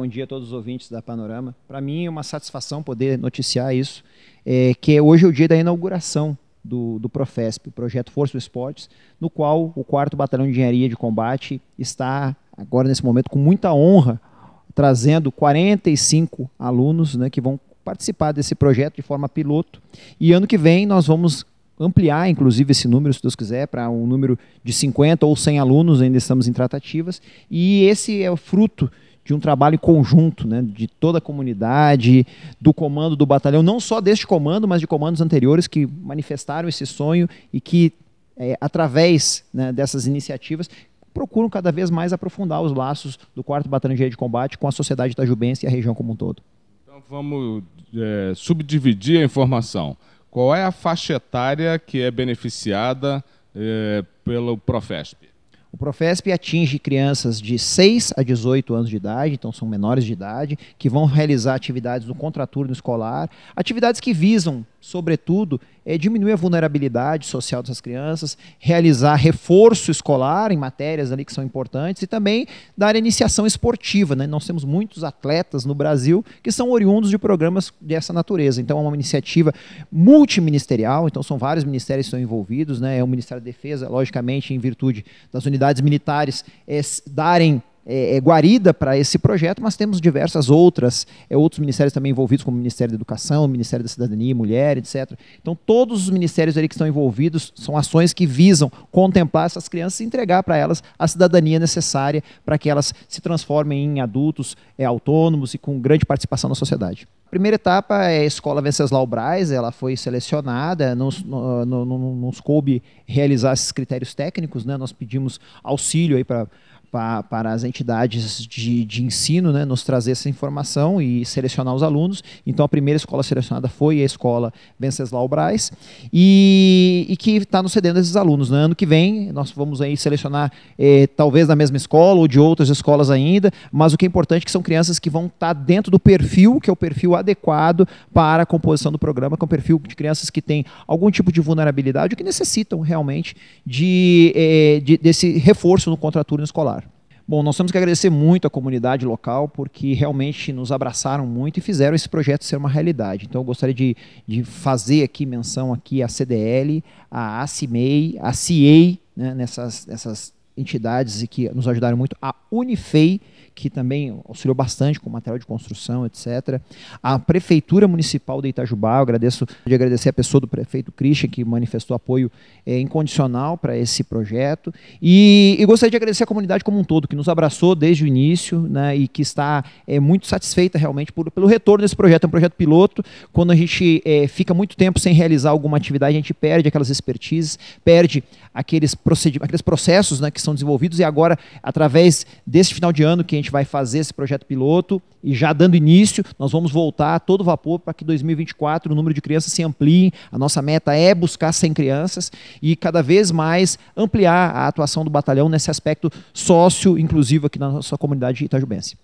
bom dia a todos os ouvintes da Panorama. Para mim é uma satisfação poder noticiar isso, é, que hoje é o dia da inauguração do, do Profesp, o projeto Força do Esportes, no qual o 4 Batalhão de Engenharia de Combate está, agora nesse momento, com muita honra, trazendo 45 alunos né, que vão participar desse projeto de forma piloto. E ano que vem nós vamos ampliar, inclusive, esse número, se Deus quiser, para um número de 50 ou 100 alunos, ainda estamos em tratativas. E esse é o fruto de um trabalho conjunto, né, de toda a comunidade, do comando do batalhão, não só deste comando, mas de comandos anteriores que manifestaram esse sonho e que, é, através né, dessas iniciativas, procuram cada vez mais aprofundar os laços do 4 Batalhão de, de Combate com a sociedade da tajubense e a região como um todo. Então vamos é, subdividir a informação. Qual é a faixa etária que é beneficiada é, pelo Profesp? O Profesp atinge crianças de 6 a 18 anos de idade, então são menores de idade, que vão realizar atividades no contraturno escolar, atividades que visam, sobretudo, é, diminuir a vulnerabilidade social dessas crianças, realizar reforço escolar em matérias ali que são importantes e também dar iniciação esportiva. Né? Nós temos muitos atletas no Brasil que são oriundos de programas dessa natureza. Então é uma iniciativa multiministerial, então são vários ministérios que estão envolvidos, né? é o Ministério da Defesa, logicamente, em virtude das unidades unidades militares é, darem é, guarida para esse projeto, mas temos diversas outras, é, outros ministérios também envolvidos, como o Ministério da Educação, o Ministério da Cidadania, Mulher, etc. Então, todos os ministérios ali que estão envolvidos são ações que visam contemplar essas crianças e entregar para elas a cidadania necessária para que elas se transformem em adultos é, autônomos e com grande participação na sociedade. Primeira etapa é a Escola Venceslau Braz, ela foi selecionada, nos, no, no, no, nos coube realizar esses critérios técnicos, né? Nós pedimos auxílio aí para pa, para as entidades de, de ensino né, nos trazer essa informação e selecionar os alunos. Então, a primeira escola selecionada foi a escola Venceslau Braz e, e que está nos cedendo esses alunos. No né? ano que vem, nós vamos aí selecionar eh, talvez da mesma escola ou de outras escolas ainda, mas o que é importante é que são crianças que vão estar tá dentro do perfil, que é o perfil adequado para a composição do programa, que é um perfil de crianças que têm algum tipo de vulnerabilidade ou que necessitam realmente de, eh, de desse reforço no contraturno escolar. Bom, nós temos que agradecer muito à comunidade local, porque realmente nos abraçaram muito e fizeram esse projeto ser uma realidade. Então, eu gostaria de, de fazer aqui menção aqui à CDL, à ACIMEI, à CIEI, né, nessas, nessas entidades que nos ajudaram muito, a Unifei, que também auxiliou bastante com material de construção, etc. A Prefeitura Municipal de Itajubá, eu agradeço de agradecer a pessoa do prefeito Christian, que manifestou apoio é, incondicional para esse projeto. E, e, gostaria de agradecer a comunidade como um todo, que nos abraçou desde o início né, e que está é, muito satisfeita realmente por, pelo retorno desse projeto. É um projeto piloto. Quando a gente é, fica muito tempo sem realizar alguma atividade, a gente perde aquelas expertises, perde aqueles, aqueles processos né, que são desenvolvidos e agora, através desse final de ano que a gente gente vai fazer esse projeto piloto e já dando início, nós vamos voltar a todo vapor para que 2024 o número de crianças se amplie. A nossa meta é buscar 100 crianças e cada vez mais ampliar a atuação do batalhão nesse aspecto sócio inclusivo aqui na nossa comunidade itajubense.